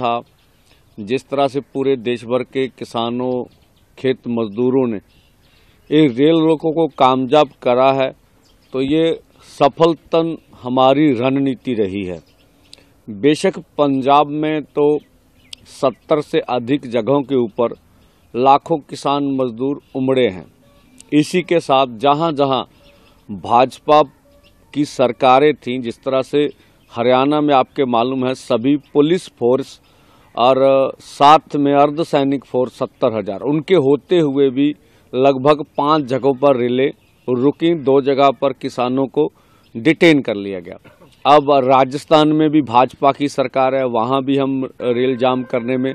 था जिस तरह से पूरे देश भर के किसानों खेत मजदूरों ने इस रेल रोको को कामयाब करा है तो ये सफलतन हमारी रणनीति रही है बेशक पंजाब में तो सत्तर से अधिक जगहों के ऊपर लाखों किसान मजदूर उमड़े हैं इसी के साथ जहां जहां भाजपा की सरकारें थीं जिस तरह से हरियाणा में आपके मालूम है सभी पुलिस फोर्स और साथ में अर्धसैनिक फोर्स सत्तर हज़ार उनके होते हुए भी लगभग पांच जगहों पर रिले रुकी दो जगह पर किसानों को डिटेन कर लिया गया अब राजस्थान में भी भाजपा की सरकार है वहाँ भी हम रेल जाम करने में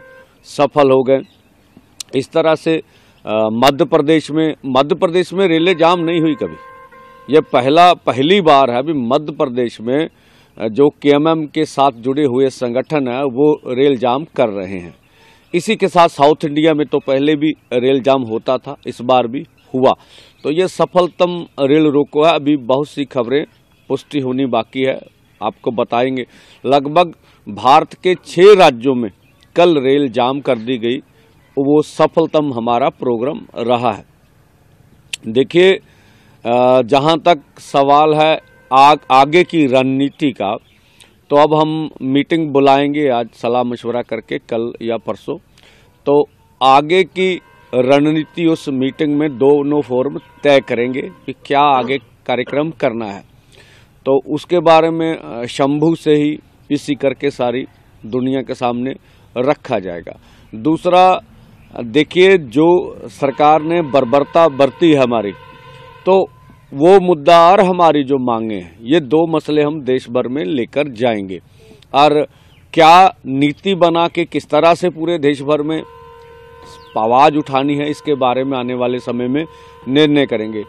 सफल हो गए इस तरह से मध्य प्रदेश में मध्य प्रदेश में रेलें जाम नहीं हुई कभी यह पहला पहली बार है अभी मध्य प्रदेश में जो केएमएम के साथ जुड़े हुए संगठन हैं वो रेल जाम कर रहे हैं इसी के साथ साउथ इंडिया में तो पहले भी रेल जाम होता था इस बार भी हुआ तो ये सफलतम रेल रोको है अभी बहुत सी खबरें पुष्टि होनी बाकी है आपको बताएंगे लगभग भारत के छः राज्यों में कल रेल जाम कर दी गई वो सफलतम हमारा प्रोग्राम रहा है देखिए जहाँ तक सवाल है आग आगे की रणनीति का तो अब हम मीटिंग बुलाएंगे आज सलाह मशवरा करके कल या परसों तो आगे की रणनीति उस मीटिंग में दोनों फॉर्म तय करेंगे कि क्या आगे कार्यक्रम करना है तो उसके बारे में शंभू से ही इसी करके सारी दुनिया के सामने रखा जाएगा दूसरा देखिए जो सरकार ने बर्बरता बरती है हमारी तो वो मुद्दा और हमारी जो मांगे हैं ये दो मसले हम देश भर में लेकर जाएंगे और क्या नीति बना के किस तरह से पूरे देश भर में आवाज़ उठानी है इसके बारे में आने वाले समय में निर्णय करेंगे